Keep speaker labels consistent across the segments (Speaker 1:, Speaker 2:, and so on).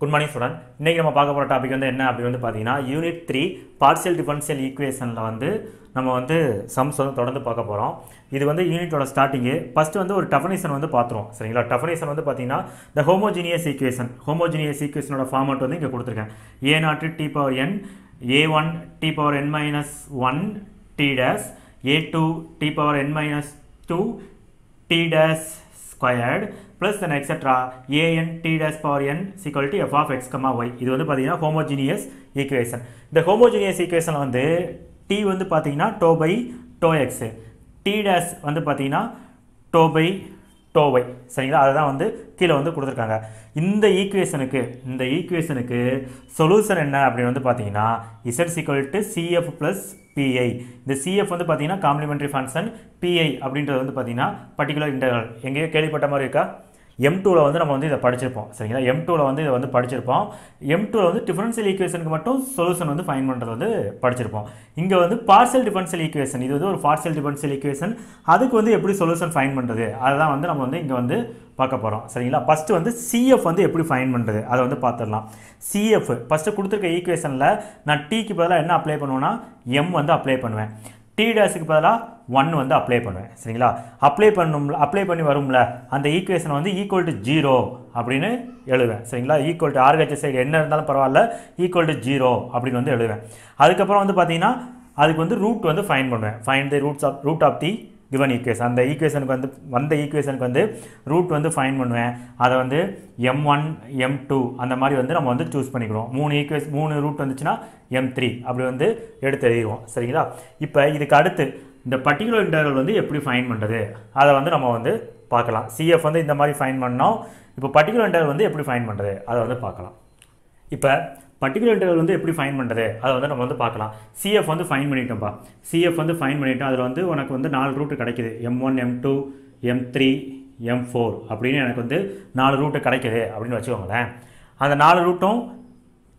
Speaker 1: Good morning student இன்றைக்கி நம்ம பார்க்க போகிற டாபிக் வந்து என்ன அப்படி வந்து பார்த்தீங்கன்னா யூனிட் த்ரீ பார்சியல் டிஃபரன்ஷியல் ஈக்குவேஷனில் வந்து நம்ம வந்து சம்ஸ் வந்து தொடர்ந்து பார்க்க போகிறோம் இது வந்து யூனிட்டோட ஸ்டார்டிங்கு ஃபஸ்ட்டு வந்து ஒரு டஃபனேஷன் வந்து பார்த்துருவோம் சரிங்களா டஃபனேஷன் வந்து பார்த்தீங்கன்னா த ஹோமோஜினியஸ் ஈக்குவேஷன் ஹோமோஜினியஸ் ஈக்குவேஷனோட ஃபார்மட் வந்து இங்கே கொடுத்துருக்கேன் A nought T power N A one T power N minus one T dash A two T power N minus two T dash squared plus then etcetera A N T dash power N equal to F of X comma Y இது வந்து பார்த்தீங்கன்னா homogeneous equation இந்த homogeneous equation வந்து T வந்து பார்த்தீங்கன்னா doh by doh X T days வந்து பார்த்தீங்கன்னா doh by doh Y சரிங்களா அதுதான் வந்து கீழே வந்து கொடுத்துருக்காங்க இந்த ஈக்குவேஷனுக்கு இந்த ஈக்குவேஷனுக்கு சொல்யூஷன் என்ன அப்படின்னு வந்து பார்த்தீங்கன்னா Z equal to CF plus PI இந்த சிஎஃப் வந்து பார்த்தீங்கன்னா காம்ப்ளிமெண்ட்ரி ஃபங்க்ஷன் பிஐ அப்படின்றது வந்து பார்த்தீங்கன்னா பர்டிகுலர் இன்டர்வல் எங்கேயோ கேள்விப்பட்ட மாதிரி இருக்கா எம் டூவில் வந்து நம்ம வந்து இதை படிச்சிருப்போம் சரிங்களா எம் டூவில் வந்து இதை வந்து படிச்சிருப்போம் எம் டூவில் வந்து டிஃபரன்ஷியல் ஈக்குவேஷனுக்கு மட்டும் சொல்யூஷன் வந்து ஃபைன் பண்ணுறது வந்து படிச்சிருப்போம் இங்கே வந்து பார்சல் டிஃபரன்ஷியல் ஈக்குவேஷன் இது வந்து ஒரு பார்சல் டிஃபரன்ஷியல் ஈக்குவேஷன் அதுக்கு வந்து எப்படி சொல்யூஷன் ஃபைன் பண்ணுறது அதுதான் வந்து நம்ம வந்து இங்கே வந்து பார்க்க போகிறோம் சரிங்களா ஃபஸ்ட்டு வந்து சிஎஃப் வந்து எப்படி ஃபைன் பண்ணுறது அதை வந்து பார்த்துடலாம் சிஎஃப் ஃபஸ்ட்டு கொடுத்துருக்க ஈக்குவேஷனில் நான் டிக்கு பதிலாக என்ன அப்ளை பண்ணுவேன்னா எம் வந்து அப்ளை பண்ணுவேன் டி டேஸுக்கு பதிலாக ஒன் வந்து அப்ளை பண்ணுவேன் சரிங்களா அப்ளை பண்ணும் அப்ளை பண்ணி வரும்ல அந்த ஈக்குவேஷனை வந்து ஈக்குவல் டு ஜீரோ அப்படின்னு எழுதுவேன் சரிங்களா ஈக்குவல் டு ஆர்ஹெச் சைடு என்ன இருந்தாலும் பரவாயில்ல ஈக்குவல் டு ஜீரோ அப்படின்னு வந்து எழுதுவேன் அதுக்கப்புறம் வந்து பார்த்தீங்கன்னா அதுக்கு வந்து ரூட் வந்து ஃபைன் பண்ணுவேன் find the roots of root of the given equation அந்த ஈக்குவேஷனுக்கு வந்து வந்த ஈக்குவேஷனுக்கு வந்து ரூட் வந்து ஃபைன் பண்ணுவேன் அதை வந்து எம் ஒன் எம் டூ அந்த மாதிரி வந்து நம்ம வந்து சூஸ் பண்ணிக்கிறோம் மூணு ஈக்குவேஷன் மூணு ரூட் வந்துச்சுன்னா எம் த்ரீ அப்படி வந்து எடுத்து எழுதிடுவோம் சரிங்களா இப்போ இதுக்கு அடுத்து இந்த பர்டிகுலர் இன்டர்வல் வந்து எப்படி ஃபைன் பண்ணுறது அதை வந்து நம்ம வந்து பார்க்கலாம் சிஎஃப் வந்து இந்த மாதிரி ஃபைன் பண்ணோம் இப்போ பர்டிகுலர் இன்டர்வல் வந்து எப்படி ஃபைன் பண்ணுறது அதை வந்து பார்க்கலாம் இப்போ பர்டிகுலர் இன்டர்வல் வந்து எப்படி ஃபைன் பண்ணுறது அதை வந்து நம்ம வந்து பார்க்கலாம் சிஎஃப் வந்து ஃபைன் பண்ணிட்டோம்ப்பா சிஎஃப் வந்து ஃபைன் பண்ணிட்டோம் அதில் வந்து உனக்கு வந்து நாலு ரூட்டு கிடைக்கிது M one M two M three M four அப்படின்னு எனக்கு வந்து நாலு ரூட்டு கிடைக்கிது அப்படின்னு வச்சுக்கோங்களேன் அந்த நாலு ரூட்டும்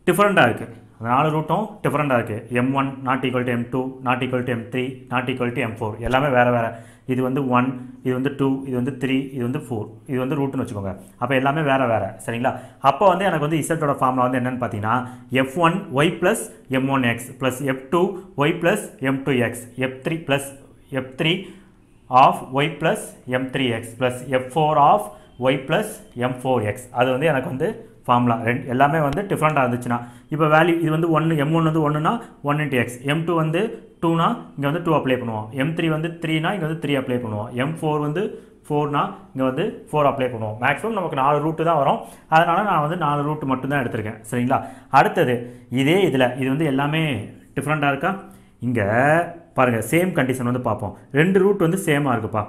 Speaker 1: டிஃப்ரெண்ட்டாக இருக்குது அந்த நாலு ரூட்டும் டிஃப்ரெண்ட்டாக இருக்குது M one not equal to M two not equal to M three not equal to M four எல்லாமே வேறு வேறு இது வந்து ஒன் இது வந்து டூ இது வந்து த்ரீ இது வந்து ஃபோர் இது வந்து ரூட்டுன்னு வச்சுக்கோங்க அப்போ எல்லாமே வேறு வேறு சரிங்களா அப்போ வந்து எனக்கு வந்து இசட்டோட ஃபார்முலா வந்து என்னென்னு பார்த்தீங்கன்னா F one Y plus M one X plus F two Y plus M two X F three plus F three of Y plus M three X plus F four of Y plus M four X அது வந்து எனக்கு வந்து formula ரெண்டு எல்லாமே வந்து டிஃப்ரெண்ட்டாக இருந்துச்சுன்னா இப்போ வேல்யூ இது வந்து ஒன்று எம் ஒன் வந்து ஒன்றுனா one into X M two வந்து டூனா இங்கே வந்து டூ அப்ளை பண்ணுவோம் எம் த்ரீ வந்து த்ரீனா இங்கே வந்து த்ரீ அப்ளை பண்ணுவோம் எம் ஃபோர் வந்து ஃபோர்னா இங்கே வந்து ஃபோர் அப்ளை பண்ணுவோம் மேக்ஸிமம் நமக்கு நாலு ரூட்டு தான் வரும் அதனால் நான் வந்து நாலு ரூட்டு மட்டும்தான் எடுத்திருக்கேன் சரிங்களா அடுத்தது இதே இதில் இது வந்து எல்லாமே டிஃப்ரெண்ட்டாக இருக்கா இங்கே பாருங்கள் சேம் கண்டிஷன் வந்து பார்ப்போம் ரெண்டு ரூட் வந்து சேமாக இருக்குப்பா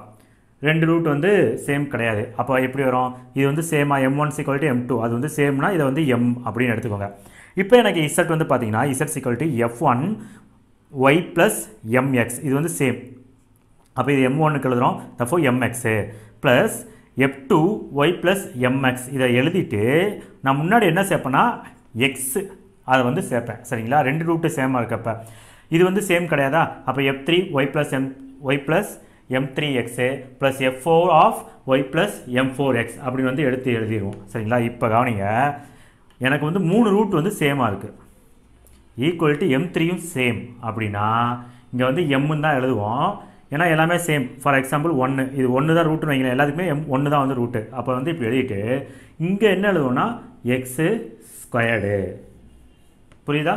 Speaker 1: ரெண்டு ரூட் வந்து சேம் கிடையாது அப்போ எப்படி வரும் இது வந்து சேமாக M one equal to M two அது வந்து சேம்னா இதை வந்து எம் அப்படின்னு எடுத்துக்கோங்க இப்போ எனக்கு இசட் வந்து பார்த்தீங்கன்னா Z equal to F one Y plus M X இது வந்து சேம் அப்போ இது எம் ஒன்னுக்கு எழுதுகிறோம் தப்போ M X plus F two Y plus M X இதை எழுதிட்டு நான் முன்னாடி என்ன சேர்ப்பேன்னா எக்ஸு அதை வந்து சேர்ப்பேன் சரிங்களா ரெண்டு ரூட்டு சேமாக இருக்கப்ப இது வந்து சேம் கிடையாதா அப்போ F three Y plus M Y plus M three X plus F four of Y plus M four X அப்படின்னு வந்து எடுத்து எழுதிடுவோம் சரிங்களா இப்போ கவனிங்க எனக்கு வந்து மூணு ரூட் வந்து சேமாக இருக்குது ஈக்குவல் டு எம் த்ரீயும் சேம் அப்படின்னா இங்கே வந்து எம்முன்னு தான் எழுதுவோம் ஏன்னா எல்லாமே சேம் ஃபார் எக்ஸாம்பிள் ஒன்று இது ஒன்று தான் ரூட்டுன்னு வைங்களேன் எல்லாத்துக்குமே எம் ஒன்று தான் வந்து ரூட்டு அப்போ வந்து இப்போ எழுதிட்டு இங்கே என்ன எழுதுவோம்னா எக்ஸு ஸ்கொயர்டு புரியுதா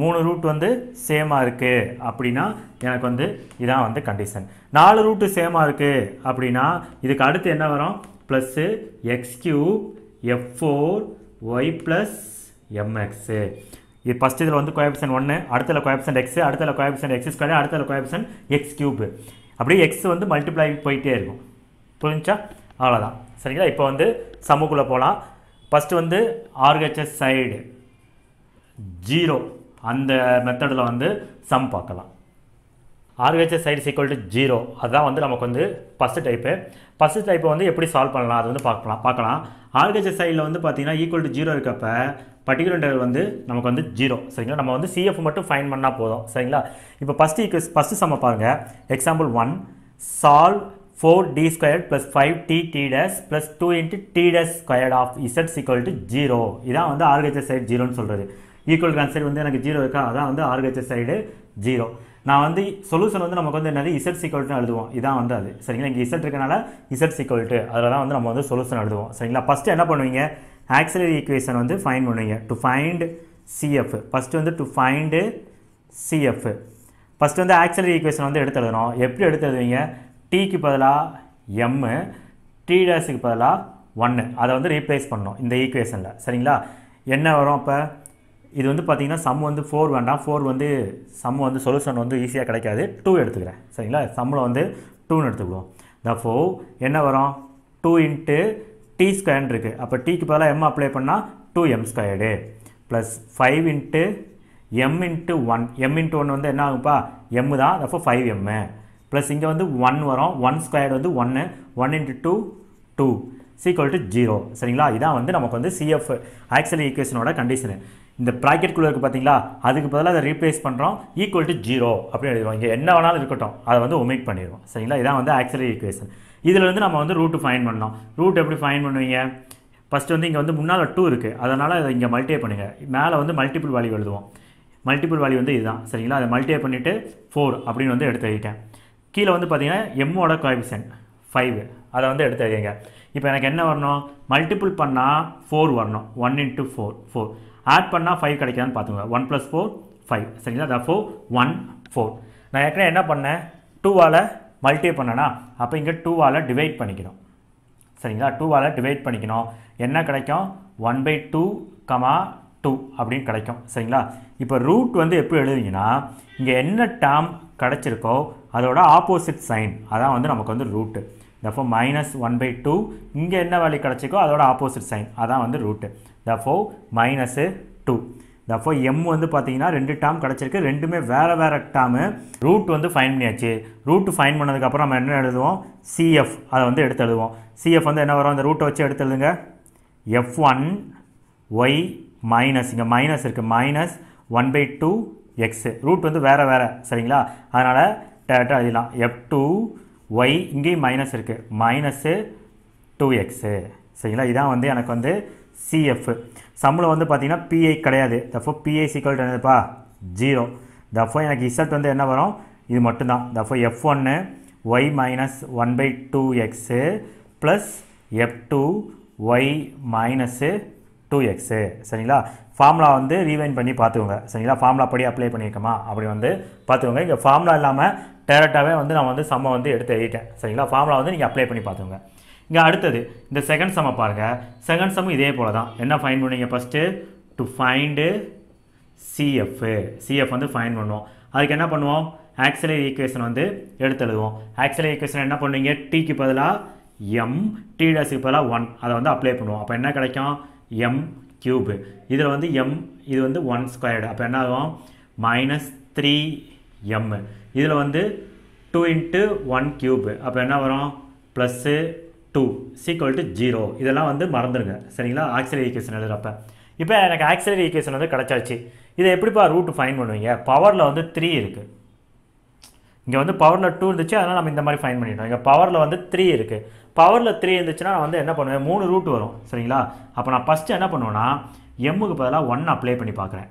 Speaker 1: மூணு ரூட் வந்து சேமாக இருக்குது அப்படின்னா எனக்கு வந்து இதான் வந்து கண்டிஷன் நாலு ரூட்டு சேமாக இருக்குது அப்படின்னா இதுக்கு அடுத்து என்ன வரும் plus X cube F four Y plus M X இது ஃபஸ்ட் இதில் வந்து கோயப்சன் ஒன்று அடுத்தல கோயப்சன் எக்ஸ் அடுத்தல கோயப்சன் எக்ஸ் ஸ்கொயர் அடுத்தல கோயப்சன் எக்ஸ் கியூப் அப்படியே எக்ஸ் வந்து மல்டிப்ளை போயிட்டே இருக்கும் புரிஞ்சா அவ்வளோதான் சரிங்களா இப்போ வந்து சமூகக்குள்ளே போகலாம் ஃபஸ்ட்டு வந்து ஆர்ஹெச்எஸ் சைடு ஜீரோ அந்த மெத்தடில் வந்து சம் பார்க்கலாம் RHS side equal to zero அதுதான் வந்து நமக்கு வந்து ஃபஸ்ட்டு டைப்பு ஃபஸ்ட்டு டைப்பை வந்து எப்படி சால்வ் பண்ணலாம் அது வந்து பார்க்கலாம் பார்க்கலாம் ஆர்ஹெச்எஸ் சைடில் வந்து பார்த்திங்கன்னா ஈக்குவல் டு ஜீரோ இருக்கப்போ பர்டிகுலர் இன்டர்வல் வந்து நமக்கு வந்து ஜீரோ சரிங்களா நம்ம வந்து சிஎஃப் மட்டும் ஃபைன் பண்ணால் போதும் சரிங்களா இப்போ ஃபஸ்ட்டு இக்கு ஃபஸ்ட்டு சம்ம பாருங்கள் example one solve four T square plus five D T dash plus two into T dash square of Z equal to zero இதான் வந்து ஆர்கேச்சர் சைடு ஜீரோன்னு சொல்கிறது ஈக்குவல் சைடு வந்து எனக்கு ஜீரோ இருக்கா அதான் வந்து ஆர்கேச்சர் சைடு ஜீரோ நான் வந்து சொல்யூஷன் வந்து நமக்கு வந்து என்னது இசட் சீக்வல்ட்டு எழுதுவோம் இதான் வந்து அது சரிங்களா இங்கே இசட் இருக்கனால இசட் சீக்வல்ட்டு அதில் தான் வந்து நம்ம வந்து சொல்யூஷன் எழுதுவோம் சரிங்களா ஃபஸ்ட்டு என்ன பண்ணுவீங்க ஆக்சிலரி ஈக்குவேஷன் வந்து ஃபைன் பண்ணுவீங்க டு ஃபைண்ட் சிஎஃப் ஃபஸ்ட்டு வந்து டு ஃபைண்டு சிஎஃப் ஃபஸ்ட்டு வந்து ஆக்சிலரி ஈக்குவேஷன் வந்து எடுத்து எழுதணும் எப்படி எடுத்து எழுதுவீங்க டிக்கு பதிலாக எம்மு டி டேஸுக்கு பதிலாக ஒன்று அதை வந்து ரீப்ளேஸ் பண்ணணும் இந்த ஈக்குவேஷனில் சரிங்களா என்ன வரும் இப்போ இது வந்து பார்த்திங்கன்னா சம் வந்து ஃபோர் வேண்டாம் ஃபோர் வந்து சம் வந்து சொல்யூஷன் வந்து ஈஸியாக கிடைக்காது டூ எடுத்துக்கிறேன் சரிங்களா சம்மில் வந்து டூன்னு எடுத்துக்குவோம் த ஃபோர் என்ன வரும் டூ இன்ட்டு டி square இருக்கு அப்போ டீக்கு பதிலாக m அப்ளை பண்ணால் two M squared plus five into M into one M into வந்து என்ன ஆகுப்பா எம்மு தான் அப்போ ஃபைவ் எம்மு ப்ளஸ் இங்கே வந்து ஒன் வரும் ஒன் ஸ்கொயர்டு வந்து ஒன்று one into two two equal to zero சரிங்களா இதான் வந்து நமக்கு வந்து axial equation ஈக்குவேஷனோட கண்டிஷனு இந்த ப்ராக்கெட்குள்ளே இருக்கு பார்த்தீங்களா அதுக்கு பதிலாக அதை ரீப்ளேஸ் பண்ணுறோம் equal to ஜீரோ அப்படின்னு எழுதுவோம் என்ன வேணாலும் இருக்கட்டும் அதை வந்து ஒமிட் பண்ணிடுவோம் சரிங்களா இதான் வந்து axial equation. இதிலேருந்து நம்ம வந்து ரூட்டு ஃபைன் பண்ணோம் ரூட் எப்படி ஃபைன் பண்ணுவீங்க ஃபஸ்ட்டு வந்து இங்கே வந்து முன்னால் டூ இருக்குது அதனால் அதை இங்கே மல்டிப்ளை பண்ணுங்கள் மேலே வந்து மல்டிபிள் வேல்யூ எழுதுவோம் மல்டிபிள் வேல்யூ வந்து இதுதான் சரிங்களா அதை மல்டிப்ளை பண்ணிவிட்டு ஃபோர் அப்படின்னு வந்து எடுத்து எழுதிட்டேன் கீழே வந்து பார்த்தீங்கன்னா எம்மோட காய்பிசன்ட் ஃபைவ் அதை வந்து எடுத்து இப்போ எனக்கு என்ன வரணும் மல்டிபிள் பண்ணால் ஃபோர் வரணும் one into four four add பண்ணால் ஃபைவ் கிடைக்காதுன்னு பார்த்துங்க ஒன் ப்ளஸ் ஃபோர் ஃபைவ் சரிங்களா அதை ஃபோர் ஒன் ஃபோர் நான் ஏற்கனவே என்ன பண்ணேன் டூவால் மல்டிப்ளை பண்ணனா அப்போ இங்கே டூவால் டிவைட் பண்ணிக்கணும் சரிங்களா டூவால் டிவைட் பண்ணிக்கணும் என்ன கிடைக்கும் one by two comma two அப்படின்னு கிடைக்கும் சரிங்களா இப்போ ரூட் வந்து எப்படி எழுதுவீங்கன்னா இங்கே என்ன டேம் கிடச்சிருக்கோ அதோட ஆப்போசிட் சைன் அதான் வந்து நமக்கு வந்து root therefore minus one by two இங்கே என்ன வேல்யூ கிடச்சிக்கோ அதோட ஆப்போசிட் சைன் அதான் வந்து ரூட்டு தஃபோ மைனஸு டூ அப்போ எம் வந்து பார்த்தீங்கன்னா ரெண்டு டேம் கிடச்சிருக்கு ரெண்டுமே வேறு வேறு டேமு ரூட் வந்து ஃபைன் பண்ணியாச்சு ரூட் ஃபைன் பண்ணதுக்கப்புறம் நம்ம என்ன எழுதுவோம் சிஎஃப் அதை வந்து எடுத்து எழுதுவோம் சிஎஃப் வந்து என்ன வரும் அந்த ரூட்டை வச்சு எடுத்து எழுதுங்க எஃப் ஒன் ஒய் மைனஸ் இங்கே மைனஸ் இருக்குது minus one by two X root வந்து வேறு வேறு சரிங்களா அதனால் டேரெக்டாக எழுதிடலாம் எஃப் டூ ஒய் இங்கேயும் மைனஸ் இருக்குது மைனஸ்ஸு டூ எக்ஸு சரிங்களா இதான் வந்து எனக்கு வந்து சிஎஃப் சம்மில் வந்து பார்த்தீங்கன்னா பிஐ கிடையாது தஃபோ பிஐ சிக்கல் என்னதுப்பா ஜீரோ தஃபோ எனக்கு இசட் வந்து என்ன வரும் இது மட்டும்தான் தஃபோ எஃப் ஒன்று Y minus one by two X plus F two Y minus two X சரிங்களா ஃபார்முலா வந்து ரீவைன் பண்ணி பார்த்துக்கோங்க சரிங்களா ஃபார்முலா படி அப்ளை பண்ணியிருக்கோமா அப்படி வந்து பார்த்துக்கோங்க இங்கே ஃபார்முலா இல்லாமல் டேரெக்டாகவே வந்து நான் வந்து சம்மை வந்து எடுத்து எழுதிட்டேன் சரிங்களா ஃபார்முலா வந்து நீங்கள் அப்ளை பண்ணி பார்த்துக்கோங்க இங்கே அடுத்தது இந்த செகண்ட் சம்மை பாருங்கள் செகண்ட் சம்மும் இதே போல் தான் என்ன ஃபைன் பண்ணுவீங்க first to find CF CF வந்து ஃபைன் பண்ணுவோம் அதுக்கு என்ன பண்ணுவோம் ஆக்சிலரி ஈக்குவேஷன் வந்து எடுத்து எழுதுவோம் ஆக்சிலரி ஈக்குவேஷன் என்ன பண்ணுவீங்க டிக்கு பதிலாக எம் டி டேஸுக்கு பதிலாக ஒன் அதை வந்து அப்ளை பண்ணுவோம் அப்போ என்ன கிடைக்கும் எம் க்யூபு இதில் வந்து எம் இது வந்து ஒன் ஸ்கொயர்டு அப்போ என்ன ஆகும் மைனஸ் த்ரீ எம் இதில் வந்து டூ இன்ட்டு ஒன் க்யூபு அப்போ என்ன வரும் plus two equal to zero இதெல்லாம் வந்து மறந்துடுங்க சரிங்களா ஆக்சிலரி ஈக்குவேஷன் எழுதுறப்ப இப்போ எனக்கு ஆக்சிலரி ஈக்குவேஷன் வந்து கிடச்சாச்சு இதை எப்படிப்பா ரூட் ஃபைன் பண்ணுவீங்க பவரில் வந்து த்ரீ இருக்குது இங்கே வந்து பவரில் டூ இருந்துச்சு அதனால் நம்ம இந்த மாதிரி ஃபைன் பண்ணிட்டோம் இங்கே பவரில் வந்து த்ரீ இருக்குது பவரில் த்ரீ இருந்துச்சுன்னா நான் வந்து என்ன பண்ணுவேன் மூணு ரூட் வரும் சரிங்களா அப்போ நான் ஃபஸ்ட்டு என்ன பண்ணுவேன்னா எம்முக்கு பதிலாக ஒன் அப்ளை பண்ணி பார்க்குறேன்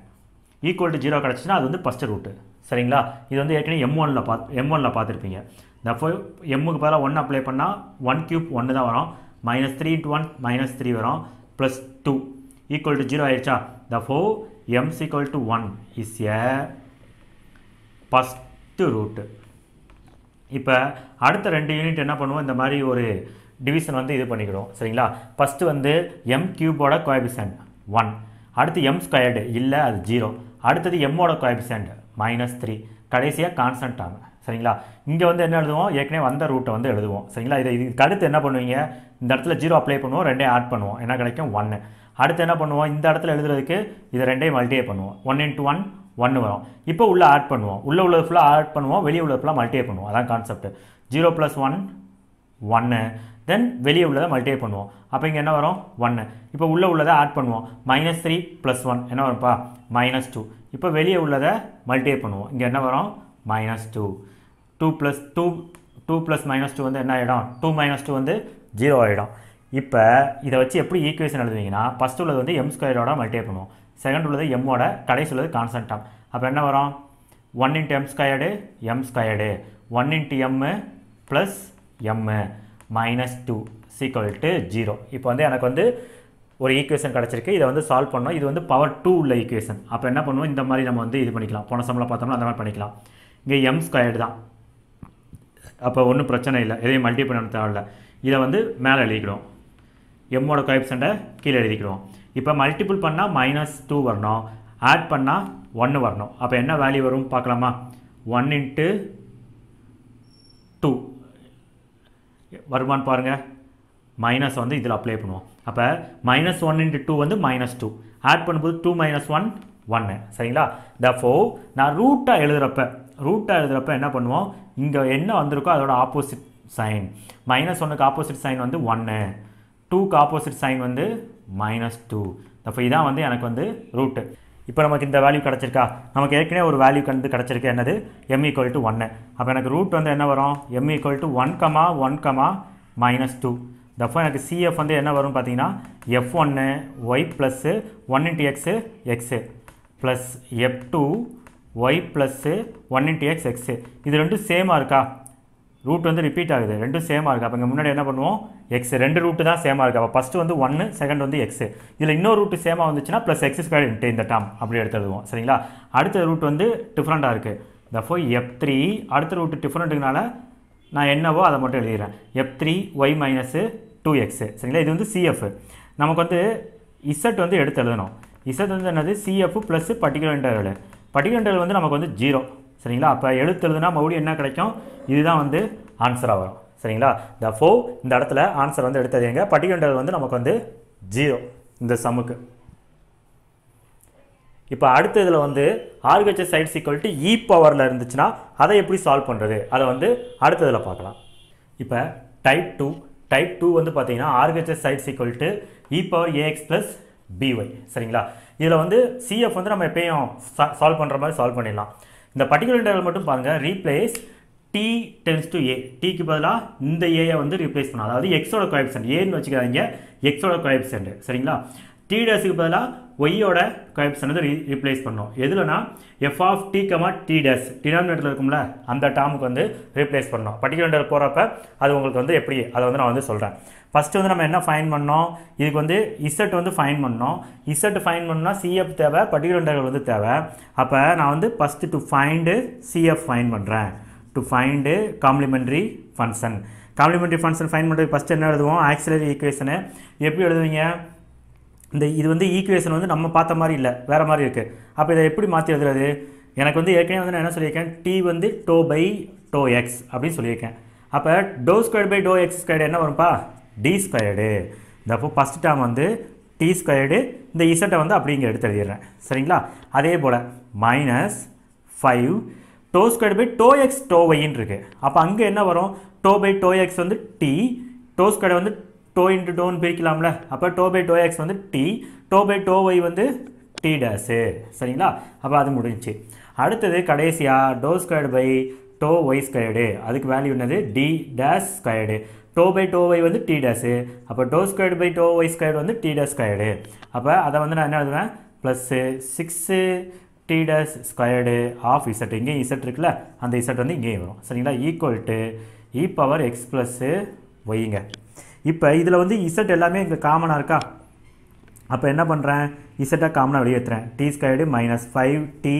Speaker 1: ஈக்குவல் டு ஜீரோ கிடச்சின்னா அது வந்து ஃபஸ்ட்டு ரூட்டு சரிங்களா இது வந்து ஏற்கனவே எம் ஒனில் பார்த்து எம் ஒனில் பார்த்துருப்பீங்க தப்போ எம்முக்கு பதிலாக ஒன் அப்ளை பண்ணால் ஒன் க்யூப் ஒன்று தான் வரும் minus three into one minus three வரும் plus two equal to zero ஆயிடுச்சா ஃபோ M equal to one is a first root இப்போ அடுத்த ரெண்டு யூனிட் என்ன பண்ணுவோம் இந்த மாதிரி ஒரு டிவிஷன் வந்து இது பண்ணிக்கிடுவோம் சரிங்களா ஃபஸ்ட்டு வந்து எம் க்யூபோட கோயபிசன் ஒன் அடுத்து எம் ஸ்கொயர்டு இல்லை அது ஜீரோ அடுத்தது எம்மோட கோயபிசன்ட் மைனஸ் த்ரீ கடைசியாக கான்சன்ட் ஆகும் சரிங்களா இங்கே வந்து என்ன எழுதுவோம் ஏற்கனவே வந்த ரூட்டை வந்து எழுதுவோம் சரிங்களா இதை இதுக்கு அடுத்து என்ன பண்ணுவீங்க இந்த இடத்துல ஜீரோ அப்ளை பண்ணுவோம் ரெண்டே ஆட் பண்ணுவோம் என்ன கிடைக்கும் ஒன்று அடுத்து என்ன பண்ணுவோம் இந்த இடத்துல எழுதுறதுக்கு இதை ரெண்டையும் மல்டியே பண்ணுவோம் ஒன் இன்ட்டு ஒன் ஒன்று வரும் இப்போ உள்ளே ஆட் பண்ணுவோம் உள்ளே உள்ளது ஃபுல்லாக ஆட் பண்ணுவோம் வெளியே உள்ளது ஃபுல்லாக மல்டியே பண்ணுவோம் அதான் கான்செப்ட் ஜீரோ ப்ளஸ் ஒன் ஒன்று தென் வெளியே உள்ளதை மல்டிப்ளை பண்ணுவோம் அப்போ இங்கே என்ன வரும் ஒன்று இப்போ உள்ளே உள்ளதை ஆட் பண்ணுவோம் மைனஸ் த்ரீ ப்ளஸ் ஒன் என்ன வரும்ப்பா மைனஸ் டூ இப்போ வெளியே உள்ளதை மல்டிப்ளை பண்ணுவோம் இங்கே என்ன வரும் minus two two plus two two plus minus two வந்து என்ன ஆகிடும் டூ மைனஸ் டூ வந்து ஜீரோ ஆகிடும் இப்போ இதை வச்சு எப்படி ஈக்குவேஷன் எழுதுவீங்கன்னா ஃபஸ்ட் உள்ளது வந்து எம் ஸ்கொயரோட மல்டிப்ளை பண்ணுவோம் செகண்ட் உள்ளது எம்மோட கடைசி உள்ளது கான்ஸ்டன்ட் டேம் அப்போ என்ன வரும் one into M squared M squared one into M plus M minus two equal to zero இப்போ வந்து எனக்கு வந்து ஒரு ஈக்குவேஷன் கிடச்சிருக்கு இதை வந்து சால்வ் பண்ணோம் இது வந்து பவர் டூ உள்ள ஈக்குவேஷன் அப்போ என்ன பண்ணுவோம் இந்த மாதிரி நம்ம வந்து இது பண்ணிக்கலாம் போன சம்பளம் பார்த்தோம்னா அந்த மாதிரி பண்ணிக்கலாம் இங்கே எம் ஸ்கொயர்டு தான் அப்போ ஒன்றும் பிரச்சனை இல்லை எதையும் மல்டி பண்ண தேவையில்ல இதை வந்து மேலே எழுதிக்கிடுவோம் எம்மோட கோஎப்சண்ட்டை கீழே எழுதிக்கிடுவோம் இப்போ மல்டிபிள் பண்ணால் மைனஸ் டூ வரணும் ஆட் பண்ணால் ஒன்று வரணும் அப்போ என்ன வேல்யூ வரும் பார்க்கலாமா ஒன் இன்ட்டு டூ வருமானு பாருங்கள் மைனஸ் வந்து இதில் அப்ளை பண்ணுவோம் அப்போ மைனஸ் ஒன் இன்ட்டு டூ வந்து மைனஸ் டூ ஆட் பண்ணும்போது டூ மைனஸ் ஒன் ஒன்று சரிங்களா த ஃபோ நான் ரூட்டாக எழுதுகிறப்ப ரூட்டாக எழுதுறப்ப என்ன பண்ணுவோம் இங்கே என்ன வந்திருக்கோ அதோட ஆப்போசிட் சைன் மைனஸ் ஒன்றுக்கு ஆப்போசிட் சைன் வந்து ஒன்று டூக்கு ஆப்போசிட் சைன் வந்து மைனஸ் டூ அப்போ இதான் வந்து எனக்கு வந்து ரூட்டு இப்போ நமக்கு இந்த வேல்யூ கிடச்சிருக்கா நமக்கு ஏற்கனவே ஒரு வேல்யூ கண்டு கிடச்சிருக்கு என்னது எம் ஈக்குவல் டு ஒன்று அப்போ எனக்கு ரூட் வந்து என்ன வரும் M equal to one comma one comma minus two தப்போ எனக்கு சிஎஃப் வந்து என்ன வரும்னு பார்த்தீங்கன்னா எஃப் ஒன்று Y plus one into X X plus F two Y plus one into X X இது ரெண்டும் சேமாக இருக்கா ரூட் வந்து ரிப்பீட் ஆகுது ரெண்டும் சேமாக இருக்கா அப்போ இங்கே முன்னாடி என்ன பண்ணுவோம் எக்ஸ் ரெண்டு ரூட்டு தான் சேமாக இருக்கா அப்போ ஃபஸ்ட்டு வந்து ஒன்று செகண்ட் வந்து எக்ஸு இதில் இன்னொரு ரூட்டு சேமாக வந்துச்சுன்னா ப்ளஸ் எக்ஸ் ஸ்கொயர் இன்ட்டு இந்த டம் அப்படி எடுத்துருவோம் சரிங்களா அடுத்த ரூட் வந்து டிஃப்ரெண்ட்டாக இருக்குது இந்த ஃபோ எஃப் த்ரீ அடுத்த ரூட்டு டிஃப்ரெண்ட்டுனால நான் என்னவோ அதை மட்டும் எழுதிடுறேன் F three Y minus two X சரிங்களா இது வந்து சிஎஃப் நமக்கு வந்து இசட் வந்து எடுத்து எழுதணும் இசட் வந்து என்னது சிஎஃப் ப்ளஸ் பர்டிகுலர் இன்டர்வல் படிகண்டல் வந்து நமக்கு வந்து ஜீரோ சரிங்களா அப்போ எழுத்து எழுதுனா மறுபடியும் என்ன கிடைக்கும் இதுதான் வந்து ஆன்சராக வரும் சரிங்களா த ஃபோ இந்த இடத்துல ஆன்சர் வந்து எடுத்தது எங்க படிகண்டல் வந்து நமக்கு வந்து ஜீரோ இந்த சமுக்கு இப்போ அடுத்த இதில் வந்து ஆர்கச்ச சைட் சீக்வல்ட்டு இ பவரில் இருந்துச்சுன்னா அதை எப்படி சால்வ் பண்ணுறது அதை வந்து அடுத்த இதில் பார்க்கலாம் இப்போ டைப் டூ டைப் டூ வந்து பார்த்தீங்கன்னா ஆர்கச்ச side equal to E power A X plus B Y சரிங்களா இதில் வந்து சிஎஃப் வந்து நம்ம எப்பயும் சால்வ் பண்ணுற மாதிரி சால்வ் பண்ணிடலாம் இந்த பர்டிகுலர் இன்டர்வல் மட்டும் பாருங்கள் replace T tends to A டிக்கு பதிலாக இந்த ஏயை வந்து ரீப்ளேஸ் பண்ணலாம் அதாவது எக்ஸோட கோஎப்சன்ட் ஏன்னு வச்சுக்காதீங்க எக்ஸோட கோஎப்சன்ட் சரிங்களா டி பதிலாக ஒய்யோட கோயப்சன் வந்து ரீ ரீப்ளேஸ் பண்ணோம் எதுலனா F of T comma T dash denominator இருக்கும்ல அந்த டாமுக்கு வந்து ரீப்ளேஸ் பண்ணோம் பர்டிகுலர் போகிறப்ப அது உங்களுக்கு வந்து எப்படி அதை வந்து நான் வந்து சொல்கிறேன் ஃபஸ்ட்டு வந்து நம்ம என்ன ஃபைன் பண்ணோம் இதுக்கு வந்து இசட் வந்து ஃபைன் பண்ணோம் இசட் ஃபைன் பண்ணால் சிஎஃப் தேவை பர்டிகுலர் வந்து தேவை அப்போ நான் வந்து first to find CF find பண்ணுறேன் to find complementary function complementary function find பண்ணுறதுக்கு ஃபஸ்ட் என்ன எழுதுவோம் ஆக்சிலரி ஈக்குவேஷனு எப்படி எழுதுவீங்க இந்த இது வந்து ஈக்குவேஷன் வந்து நம்ம பார்த்த மாதிரி இல்லை வேறு மாதிரி இருக்குது அப்போ இதை எப்படி மாற்றி எழுதுறது எனக்கு வந்து ஏற்கனவே வந்து நான் என்ன சொல்லியிருக்கேன் டி வந்து டோ பை டோ எக்ஸ் அப்படின்னு சொல்லியிருக்கேன் அப்போ doh squared by doh X squared என்ன வரும்ப்பா டி ஸ்கொயர்டு இந்த அப்போ ஃபஸ்ட் டேம் வந்து டி ஸ்கொயர்டு இந்த இசட்டை வந்து அப்படி இங்கே எடுத்து எழுதிடுறேன் சரிங்களா அதே போல் minus five doh squared by doh X doh வைன்னு இருக்குது அப்போ அங்கே என்ன வரும் டோ பை டோ எக்ஸ் வந்து டி டோ ஸ்கொயர்டு வந்து டோ இன்டு டோன் பிரிக்கலாம்ல அப்போ டோ பை டோ எக்ஸ் வந்து T doh by doh Y வந்து டி டேஸு சரிங்களா அப்போ அது முடிஞ்சு அடுத்தது கடைசியாக doh squared by doh Y squared அதுக்கு வேல்யூ என்னது T dash squared doh by doh Y வந்து டி டேஸு அப்போ doh squared by doh Y squared வந்து டி டேஸ் ஸ்கொயர்டு அப்போ அதை வந்து நான் என்ன எழுதுவேன் plus six D dash squared of Z இங்கேயும் இசட் இருக்குல்ல அந்த இசட் வந்து இங்கேயும் வரும் சரிங்களா equal to E power X plus ஒய்ங்க இப்போ இதில் வந்து இசட் எல்லாமே இங்கே காமனாக இருக்கா அப்போ என்ன பண்ணுறேன் இசட்டாக காமனாக வெளியேற்றுறேன் T squared minus five D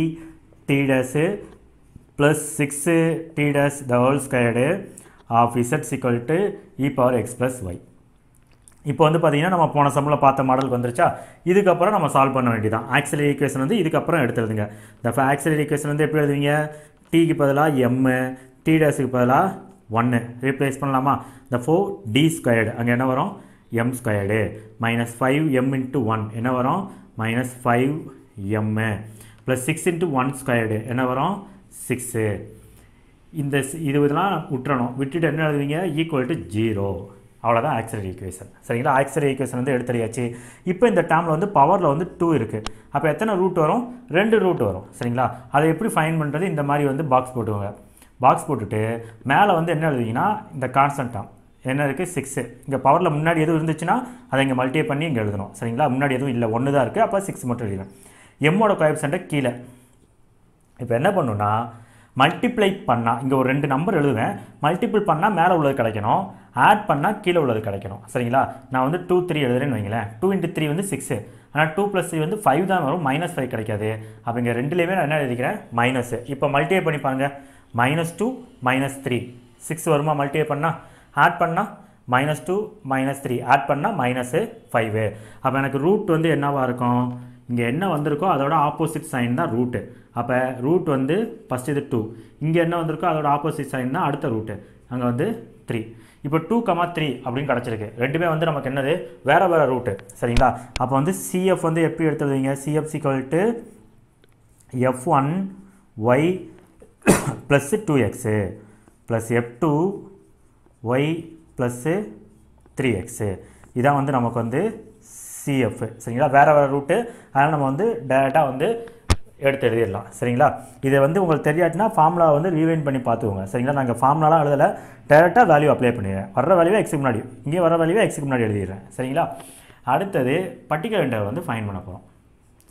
Speaker 1: D dash plus six D dash the whole squared of Z equal to E power X plus Y இப்போ வந்து பார்த்திங்கன்னா நம்ம போன சம்பளம் பார்த்த மாடலுக்கு வந்துருச்சா இதுக்கப்புறம் நம்ம சால்வ் பண்ண வேண்டியதான் ஆக்சிலரி ஈக்குவேஷன் வந்து இதுக்கப்புறம் எடுத்துருதுங்க இந்த ஆக்சிலரி ஈக்குவேஷன் வந்து எப்படி எழுதுவீங்க டீக்கு பதிலாக எம்மு டீ டேஸுக்கு பதிலாக ஒன்று ரீப்ளேஸ் பண்ணலாமா இந்த ஃபோர் டி ஸ்கொயர்டு அங்கே என்ன வரும் M squared minus five M into one என்ன வரும் minus five M plus six into one squared என்ன வரும் சிக்ஸு இந்த இது இதெல்லாம் விட்டுறணும் விட்டுட்டு என்ன எழுதுவீங்க ஈக்குவல் டு ஜீரோ அவ்வளோதான் ஆக்சரி ஈக்குவேஷன் சரிங்களா ஆக்சரி ஈக்குவேஷன் வந்து எடுத்துடையாச்சு இப்போ இந்த டேமில் வந்து பவரில் வந்து டூ இருக்குது அப்போ எத்தனை ரூட் வரும் ரெண்டு ரூட் வரும் சரிங்களா அதை எப்படி ஃபைன் பண்ணுறது இந்த மாதிரி வந்து பாக்ஸ் போட்டுக்கோங்க பாக்ஸ் போட்டுட்டு மேலே வந்து என்ன எழுதிங்கன்னா இந்த கான்ஸ்டண்ட்டாக என்ன இருக்குது சிக்ஸு இங்கே பவரில் முன்னாடி எதுவும் இருந்துச்சுன்னா அதை இங்கே மல்டியே பண்ணி இங்கே எழுதணும் சரிங்களா முன்னாடி எதுவும் இல்லை ஒன்று தான் இருக்குது அப்போ சிக்ஸ் மட்டும் எழுதிடும் எம்மோட சென்டர் கீழே இப்போ என்ன பண்ணுன்னா மல்டிப்ளை பண்ணால் இங்கே ஒரு ரெண்டு நம்பர் எழுதுவேன் மல்டிபிள் பண்ணால் மேலே உள்ளது கிடைக்கணும் ஆட் பண்ணால் கீழே உள்ளது கிடைக்கணும் சரிங்களா நான் வந்து டூ த்ரீ எழுதுறேன்னு வைங்களேன் டூ இன்ட்டு த்ரீ வந்து சிக்ஸு ஆனால் டூ ப்ளஸ் த்ரீ வந்து ஃபைவ் தான் வரும் மைனஸ் ஃபைவ் கிடைக்காது அப்போ இங்கே ரெண்டுலேயுமே நான் என்ன எழுதிக்கிறேன் மைனஸு இப்போ மல்டிப்ளை பண்ணி பாருங்கள் minus two minus three six வருமா மல்டிப்ளை பண்ணால் ஆட் பண்ணால் minus two minus three add பண்ணால் மைனஸு ஃபைவு அப்போ எனக்கு ரூட் வந்து என்னவாக இருக்கும் இங்கே என்ன வந்திருக்கோ அதோட ஆப்போசிட் சைன் தான் ரூட்டு அப்போ ரூட் வந்து ஃபஸ்ட் இது டூ இங்கே என்ன வந்திருக்கோ அதோட ஆப்போசிட் சைன் தான் அடுத்த ரூட்டு அங்கே வந்து த்ரீ இப்போ டூ கமா த்ரீ அப்படின்னு கிடச்சிருக்கு ரெண்டுமே வந்து நமக்கு என்னது வேறு வேறு ரூட்டு சரிங்களா அப்போ வந்து சிஎஃப் வந்து எப்படி எடுத்துருவீங்க CF equal to F one Y plus two X plus F two Y plus three X இதான் வந்து நமக்கு வந்து சிஎஃப் சரிங்களா வேறு வேறு ரூட்டு அதனால் நம்ம வந்து டேரெக்டாக வந்து எடுத்து எழுதிடலாம் சரிங்களா இதை வந்து உங்களுக்கு தெரியாட்டினா ஃபார்முலா வந்து ரீவைன் பண்ணி பார்த்துக்கோங்க சரிங்களா நாங்கள் ஃபார்முலாலாம் எழுதலை டேரெக்டாக வேல்யூ அப்ளை பண்ணிடுறேன் வர வேல்யூவை எக்ஸுக்கு முன்னாடி இங்கே வர வேல்யூவை எக்ஸுக்கு முன்னாடி எழுதிடுறேன் சரிங்களா அடுத்தது பர்டிகுலர் இன்டர்வல் வந்து ஃபைன் பண்ண போகிறோம்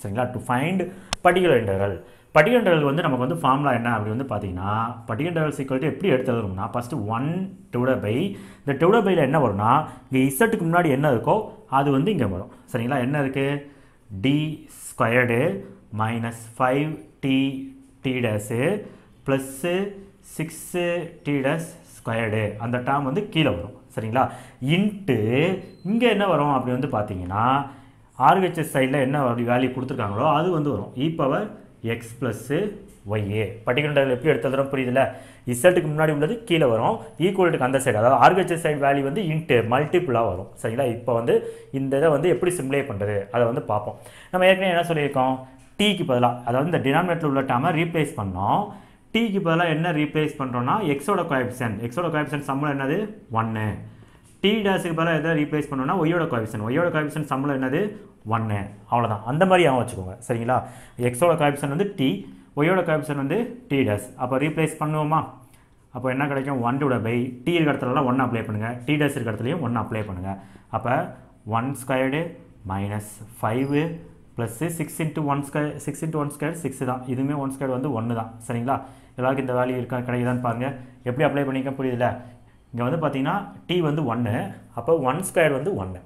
Speaker 1: சரிங்களா டு ஃபைண்ட் பர்டிகுலர் இன்டர்வல் படிகண்டல் வந்து நமக்கு வந்து ஃபார்முலா என்ன அப்படி வந்து பார்த்தீங்கன்னா படிகண்டல் சீக்வல்ட்டு எப்படி எடுத்து வரும்னா ஃபஸ்ட்டு ஒன் டிவிடட் பை இந்த டிவிடட் பையில் என்ன வரும்னா இங்கே இசட்டுக்கு முன்னாடி என்ன இருக்கோ அது வந்து இங்கே வரும் சரிங்களா என்ன இருக்குது D squared minus five D D dash plus six D dash squared அந்த டேம் வந்து கீழே வரும் சரிங்களா இன்ட்டு இங்கே என்ன வரும் அப்படி வந்து பார்த்தீங்கன்னா ஆர்ஹெச்எஸ் சைடில் என்ன வேல்யூ கொடுத்துருக்காங்களோ அது வந்து வரும் e e power X plus ஒய்ஏ பர்டிகுலர் எப்படி எடுத்ததும் புரியுதுல இசல்ட்டுக்கு முன்னாடி உள்ளது கீழே வரும் ஈக்குவல்ட்டுக்கு அந்த சைடு அதாவது ஆர்கேச்சர் சைடு வேல்யூ வந்து இன்ட்டு மல்டிப்புளாக வரும் சரிங்களா இப்போ வந்து இந்த இதை வந்து எப்படி சிம்லேட் பண்ணுறது அதை வந்து பார்ப்போம் நம்ம ஏற்கனவே என்ன சொல்லியிருக்கோம் டீக்கு பதிலாக அதாவது இந்த டினாமினேட்டில் உள்ள டேமை ரீப்ளேஸ் பண்ணோம் டீக்கு பதிலாக என்ன ரீப்ளேஸ் பண்ணுறோன்னா எக்ஸோட கோஎப்சன் எக்ஸோட கோஎப்சன் சம்பளம் என்னது ஒன்று டி டேஸுக்கு பதிலாக எதாவது ரீப்ளேஸ் பண்ணோம்னா ஒய்யோட காய்பிஷன் ஒய்யோட காய்பிஷன் சம்பளம் என்னது ஒன்று அவ்வளோதான் அந்த மாதிரி அவன் வச்சுக்கோங்க சரிங்களா எக்ஸோட காய்பிஷன் வந்து டி ஒய்யோட காய்பிஷன் வந்து டி டேஸ் அப்போ ரீப்ளேஸ் பண்ணுவோமா அப்போ என்ன கிடைக்கும் ஒன் டூட பை டி இருக்க இடத்துலலாம் ஒன்று அப்ளை பண்ணுங்கள் டி டேஸ் இருக்க இடத்துலையும் ஒன்று அப்ளை பண்ணுங்கள் அப்போ one squared minus five plus six into one square six into one square six தான் இதுவுமே ஒன் ஸ்கொயர் வந்து ஒன்று தான் சரிங்களா எல்லாருக்கும் இந்த வேல்யூ இருக்கா கிடைக்குதான்னு பாருங்கள் எப்படி அப்ளை பண்ணிக்க புரியுதுல்ல இங்கே வந்து பார்த்தீங்கன்னா டி வந்து ஒன்று அப்போ ஒன் ஸ்கொயர் வந்து ஒன்று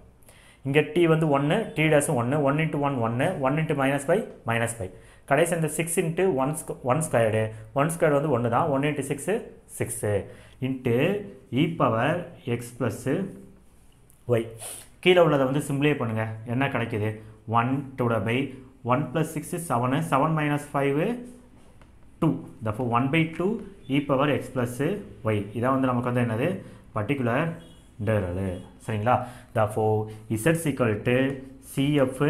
Speaker 1: இங்கே டி வந்து ஒன்று டி டேஸும் ஒன்று ஒன் இன்ட்டு ஒன் ஒன்று one into minus five minus five கடைசி இந்த six into one square one squared one square வந்து ஒன்று தான் one into six six into e power X plus Y கீழே உள்ளதை வந்து சிம்பிளே பண்ணுங்கள் என்ன கிடைக்கிது ஒன் டூட by one plus six seven seven minus five two தப்போ one by two e power X plus Y இதான் வந்து நமக்கு வந்து என்னது பர்டிகுலர் இன்டர்வலு சரிங்களா therefore Z equal to CF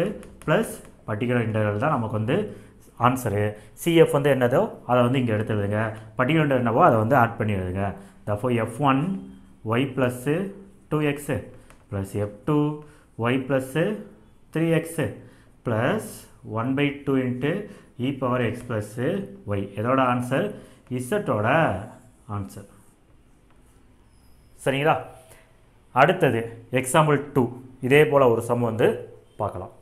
Speaker 1: plus particular interval தான் நமக்கு வந்து ஆன்சரு சிஎஃப் வந்து என்னதோ அதை வந்து இங்கே எடுத்துடுதுங்க எழுதுங்க பர்டிகுலர் என்னவோ அதை வந்து ஆட் பண்ணி எழுதுங்க therefore F one Y plus two X plus F two Y plus three X plus one by two into e power X plus Y எதோட ஆன்சர் இசட்டோட ஆன்சர் சரிங்களா அடுத்தது எக்ஸாம்பிள் டூ இதே போல் ஒரு சமம் வந்து பார்க்கலாம்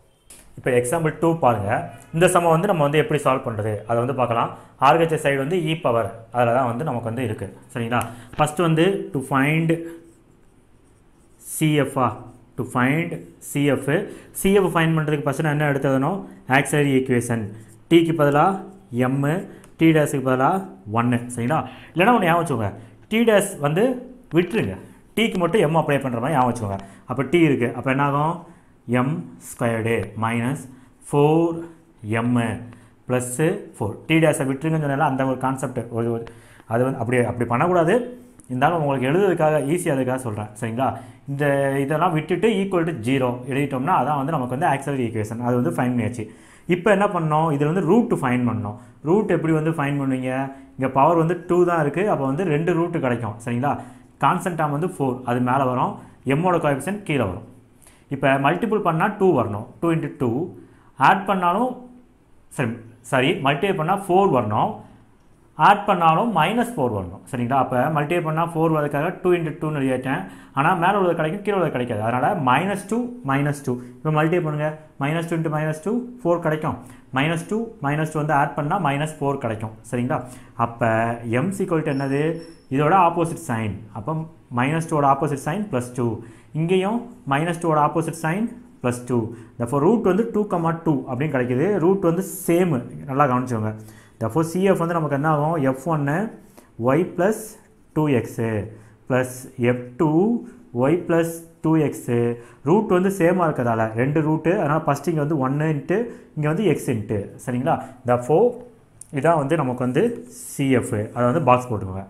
Speaker 1: இப்போ எக்ஸாம்பிள் டூ பாருங்கள் இந்த சமம் வந்து நம்ம வந்து எப்படி சால்வ் பண்ணுறது அதை வந்து பார்க்கலாம் ஆர்கச்சர் சைடு வந்து இ பவர் அதில் தான் வந்து நமக்கு வந்து இருக்குது சரிங்களா ஃபஸ்ட்டு வந்து டு ஃபைண்ட் சிஎஃப்ஆ to find CF CF fine பண்ணுறதுக்கு ஃபஸ்ட்டு நான் என்ன எடுத்ததுனோ ஆக்சரி ஈக்குவேஷன் டீக்கு பதிலாக எம்மு டி டேஸுக்கு பதிலாக ஒன்று சரிங்களா இல்லைனா ஒன்று ஞாபகம் வச்சுக்கோங்க டி டேஸ் வந்து விட்டுருங்க டீக்கு மட்டும் எம் அப்ளை பண்ணுற மாதிரி ஞாபகம் வச்சுக்கோங்க அப்போ டி இருக்குது அப்போ என்னாகும் M squared minus four M plus four D டேஸை விட்டுருங்கன்னு சொன்னால அந்த ஒரு கான்செப்ட் ஒரு அது வந்து அப்படி அப்படி பண்ணக்கூடாது இருந்தாலும் உங்களுக்கு எழுதுறதுக்காக ஈஸியாக அதுக்காக சொல்கிறேன் சரிங்களா இந்த இதெல்லாம் விட்டுட்டு ஈக்குவல் டு ஜீரோ எழுதிட்டோம்னா அதான் வந்து நமக்கு வந்து ஆக்சுவல் ஈக்குவேஷன் அது வந்து ஃபைன் பண்ணியாச்சு இப்போ என்ன பண்ணோம் இதில் வந்து ரூட்டு ஃபைன் பண்ணோம் ரூட் எப்படி வந்து ஃபைன் பண்ணுவீங்க இங்கே பவர் வந்து டூ தான் இருக்குது அப்போ வந்து ரெண்டு ரூட்டு கிடைக்கும் சரிங்களா கான்சன்டாம் வந்து ஃபோர் அது மேலே வரும் எம்மோட கோஎஃபிஷியன்ட் கீழே வரும் இப்போ மல்டிபிள் பண்ணால் டூ வரணும் டூ இன்ட்டு டூ ஆட் பண்ணாலும் சரி சாரி மல்டிபிள் பண்ணால் ஃபோர் வரணும் ஆட் பண்ணாலும் மைனஸ் ஃபோர் வரணும் சரிங்களா அப்போ மல்டிபிள் பண்ணால் ஃபோர் வரதுக்காக டூ இன்ட்டு டூன்னு எழுதிட்டேன் ஆனால் மேலே உள்ளது கிடைக்கும் கீழே உள்ளது கிடைக்காது அதனால் மைனஸ் டூ மைனஸ் டூ இப்போ மல்டிபிள் பண்ணுங்கள் minus two into minus two four கிடைக்கும் மைனஸ் டூ மைனஸ் டூ வந்து ஆட் பண்ணால் மைனஸ் ஃபோர் கிடைக்கும் சரிங்களா அப்போ எம் சீக்வல்ட்டு என்னது இதோட ஆப்போசிட் சைன் அப்போ மைனஸ் டூவோட ஆப்போசிட் சைன் ப்ளஸ் டூ இங்கேயும் மைனஸ் டூவோட ஆப்போசிட் சைன் ப்ளஸ் டூ இந்த ரூட் வந்து டூ கமா டூ அப்படின்னு கிடைக்கிது ரூட் வந்து சேமு நல்லா கவனிச்சுக்கோங்க தப்போ சிஎஃப் வந்து நமக்கு என்ன ஆகும் எஃப் ஒன்று Y plus two X plus F two Y plus two X root வந்து சேமாக இருக்கிறதால ரெண்டு ரூட்டு அதனால் ஃபஸ்ட்டு இங்கே வந்து ஒன்று இன்ட்டு இங்கே வந்து எக்ஸ் இன்ட்டு சரிங்களா த ஃபோ இதான் வந்து நமக்கு வந்து சிஎஃப் அதை வந்து பாக்ஸ் போட்டுக்கோங்க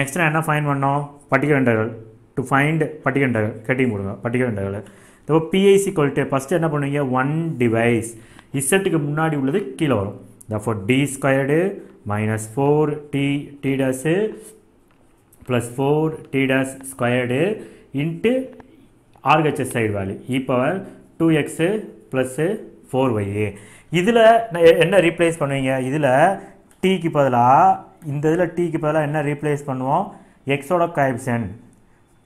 Speaker 1: நெக்ஸ்ட் நான் என்ன ஃபைன் பண்ணோம் பர்டிகுலர் இன்டர்கள் டு ஃபைண்ட் பர்டிகுலர் கட்டிங் கொடுங்க பர்டிகுலர் இன்டர்கள் இப்போ பிஐசி கொல்ட்டு ஃபஸ்ட்டு என்ன பண்ணுவீங்க ஒன் டிவைஸ் இசட்டுக்கு முன்னாடி உள்ளது கீழே வரும் Therefore, d squared minus 4t t dash plus 4t dash squared into RHS side value e power 2x plus 4y இதில் என்ன replace பண்ணுவீங்க இதில் டீக்கு பதிலாக இந்த இதில் t கிப்பதலா என்ன replace x ரீப்ளேஸ் பண்ணுவோம்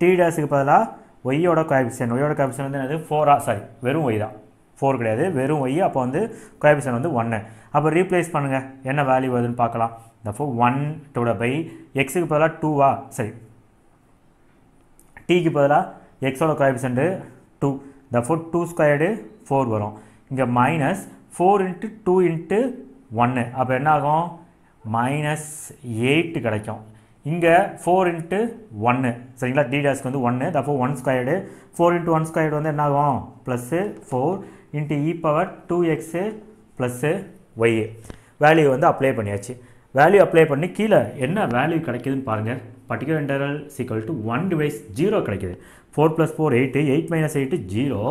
Speaker 1: t dash கிப்பதலா y பதிலாக ஒய்யோட y ஒய்யோட காய்பிஷன் வந்து என்னது ஃபோரா சாரி வெறும் ஒய் தான் ஃபோர் கிடையாது வெறும் ஒய் அப்போ வந்து கோஎபிசன் வந்து ஒன்று அப்போ ரீப்ளேஸ் பண்ணுங்கள் என்ன வேல்யூ வருதுன்னு பார்க்கலாம் ஃபோ ஒன் டோட பை எக்ஸுக்கு பதிலாக டூவா சரி டிக்கு பதிலாக எக்ஸோட coefficient two four two squared four வரும் இங்கே minus four into two into ஒன்று அப்போ என்ன ஆகும் மைனஸ் எயிட்டு கிடைக்கும் இங்கே ஃபோர் இன்ட்டு ஒன்று சரிங்களா டிடாஸ்க்கு வந்து ஒன்று தப்போ one squared four into one squared வந்து என்ன ஆகும் plus four into e power two X plus ஒய்ஏ வேல்யூ வந்து அப்ளை பண்ணியாச்சு வேல்யூ அப்ளை பண்ணி கீழே என்ன வேல்யூ கிடைக்கிதுன்னு பாருங்கள் particular interval equal to one divides zero கிடைக்கிது four plus four eight eight minus eight zero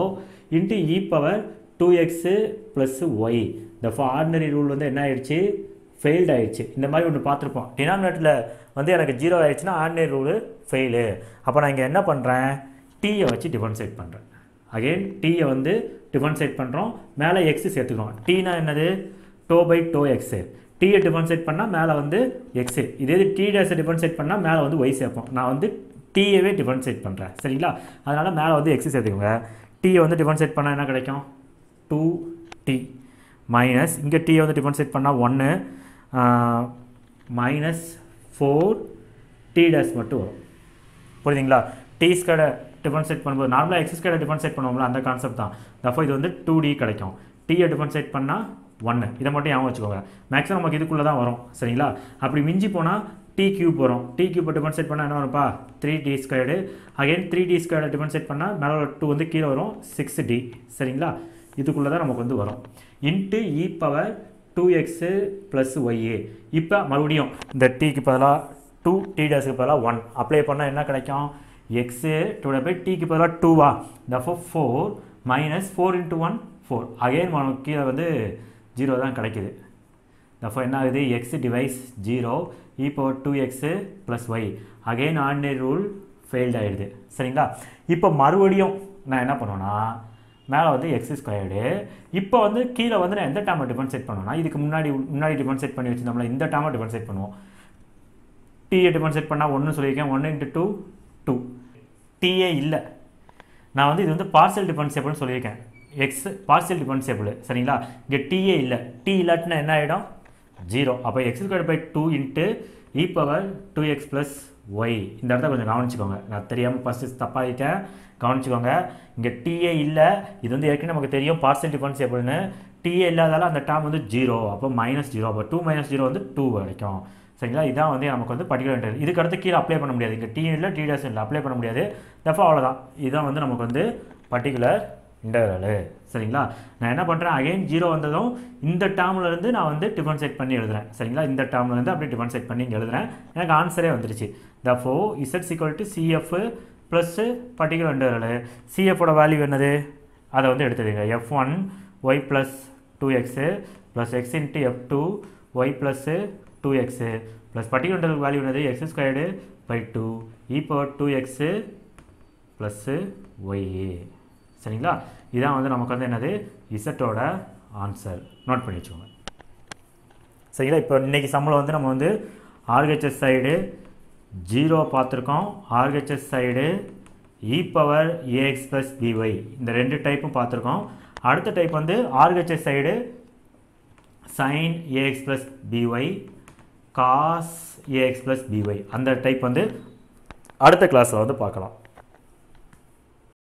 Speaker 1: into e power two X plus Y இந்த ஆர்டினரி ரூல் வந்து என்ன ஆயிடுச்சு ஃபெயில்டு ஆயிடுச்சு இந்த மாதிரி ஒன்று பார்த்துருப்போம் டினாமினேட்டில் வந்து எனக்கு ஜீரோ ஆயிடுச்சுன்னா ஆர்டினரி ரூலு ஃபெயிலு அப்போ நான் இங்கே என்ன பண்ணுறேன் டீயை வச்சு டிஃபரன்சேட் பண்ணுறேன் அகெயின் டீயை வந்து டிஃபன்சேட் பண்ணுறோம் மேலே எக்ஸு சேர்த்துக்கிறோம் டீனா என்னது டோ பை டோ எக்ஸு டீயை டிஃபன்சேட் பண்ணால் மேலே வந்து எக்ஸு இதே இது டீ டேஸை டிஃபன்சேட் பண்ணால் மேலே வந்து ஒய் சேர்ப்போம் நான் வந்து டீயவே டிஃபன்சேட் பண்ணுறேன் சரிங்களா அதனால் மேலே வந்து எக்ஸு சேர்த்துக்கோங்க டீயை வந்து டிஃபன்சேட் பண்ணால் என்ன கிடைக்கும் டூ டி மைனஸ் இங்கே டீயை வந்து டிஃபன்சேட் பண்ணால் ஒன்று மைனஸ் ஃபோர் டீ டேஸ் மட்டும் வரும் புரியுதுங்களா டீ ஸ்கடை டிஃபரன்ஸ் செட் பண்ணும்போது நார்மலாக எக்ஸ் ஸ்கொயர் டிஃபரன்ஸ் பண்ணுவோம்ல அந்த கான்செப்ட் தான் தப்போ இது வந்து டூ டி கிடைக்கும் டீயை டிஃபரன்ஸ் செட் பண்ணால் ஒன்று இதை மட்டும் ஞாபகம் வச்சுக்கோங்க மேக்ஸிமம் நமக்கு இதுக்குள்ளே தான் வரும் சரிங்களா அப்படி மிஞ்சி போனால் டி கியூப் வரும் டி கியூப் டிஃபன் செட் பண்ணால் என்ன வரும்ப்பா three D squared again three D squared differentiate பண்ணால் மேலே டூ வந்து கீழே வரும் சிக்ஸ் டி சரிங்களா இதுக்குள்ளே தான் நமக்கு வந்து வரும் into e power two X plus ஒய்ஏ இப்போ மறுபடியும் இந்த டீக்கு பதிலாக டூ டி டேஸுக்கு பதிலாக ஒன் அப்ளை பண்ணால் என்ன கிடைக்கும் x divided by t க்கு பதிலாக டூவா therefore four minus four into one four again நமக்கு கீழே வந்து ஜீரோ தான் கிடைக்குது தஃபோ என்ன ஆகுது X divides zero e power two X plus Y again ordinary rule failed ஆகிடுது சரிங்களா இப்போ மறுபடியும் நான் என்ன பண்ணுவேன்னா மேலே வந்து எக்ஸ் ஸ்கொயர்டு இப்போ வந்து கீழே வந்து நான் எந்த டேமை டிஃபன் செட் பண்ணுவேன்னா இதுக்கு முன்னாடி முன்னாடி டிஃபன் செட் பண்ணி வச்சுருந்தோம்ல இந்த டேமை டிஃபன் செட் பண்ணுவோம் டீயை டிஃபன் செட் பண்ணால் ஒன்று சொல்லியிருக்கேன் ஒன் இன்ட்டு டூ டூ டிஏ இல்லை நான் வந்து இது வந்து பார்சல் டிஃபரன்சியபிள்னு சொல்லியிருக்கேன் எக்ஸ் பார்சியல் டிஃபரன்சியபிள் சரிங்களா இங்கே டிஏ இல்லை டி இல்லாட்டினா என்ன ஆகிடும் ஜீரோ அப்போ X square by two into e power two X plus Y இந்த இடத்த கொஞ்சம் கவனிச்சிக்கோங்க நான் தெரியாமல் ஃபஸ்ட்டு தப்பாகிட்டேன் கவனிச்சிக்கோங்க இங்கே டிஏ இல்லை இது வந்து ஏற்கனவே நமக்கு தெரியும் பார்சல் டிஃபரன்சியபிள்னு டிஏ இல்லாதால அந்த டேம் வந்து ஜீரோ அப்போ மைனஸ் ஜீரோ அப்போ டூ மைனஸ் ஜீரோ வந்து டூ கிடைக்கும் சரிங்களா இதான் வந்து நமக்கு வந்து பர்டிகுலர் இன்டர்வல் இதுக்கு அடுத்து கீழே அப்ளை பண்ண முடியாது இங்கே டி இல்லை டி டேஸ் இல்லை அப்ளை பண்ண முடியாது தஃபா அவ்வளோதான் இதுதான் வந்து நமக்கு வந்து பர்டிகுலர் இன்டர்வலு சரிங்களா நான் என்ன பண்ணுறேன் அகைன் ஜீரோ வந்ததும் இந்த டேர்ம்லேருந்து நான் வந்து டிஃபன் செட் பண்ணி எழுதுறேன் சரிங்களா இந்த டேர்ம்லேருந்து அப்படியே டிஃபன் செக் பண்ணி இங்கே எழுதுறேன் எனக்கு ஆன்சரே வந்துருச்சு therefore Z equal to CF plus particular interval சிஎஃபோட வேல்யூ என்னது அதை வந்து எடுத்துடுங்க F one Y plus two X plus X into F two Y plus two X plus particular value என்னது X squared by two e power two X plus ஒய்ஏ சரிங்களா இதான் வந்து நமக்கு வந்து என்னது இசட்டோட ஆன்சர் நோட் பண்ணி வச்சுக்கோங்க சரிங்களா இப்போ இன்றைக்கி சம்பளம் வந்து நம்ம வந்து ஆர்ஹெச்எஸ் சைடு ஜீரோ பார்த்துருக்கோம் RHS side e power A X plus B Y இந்த ரெண்டு டைப்பும் பார்த்துருக்கோம் அடுத்த டைப் வந்து RHS side sine A X plus B Y cos A X plus B Y அந்த டைப் வந்து அடுத்த கிளாஸில் வந்து பார்க்கலாம்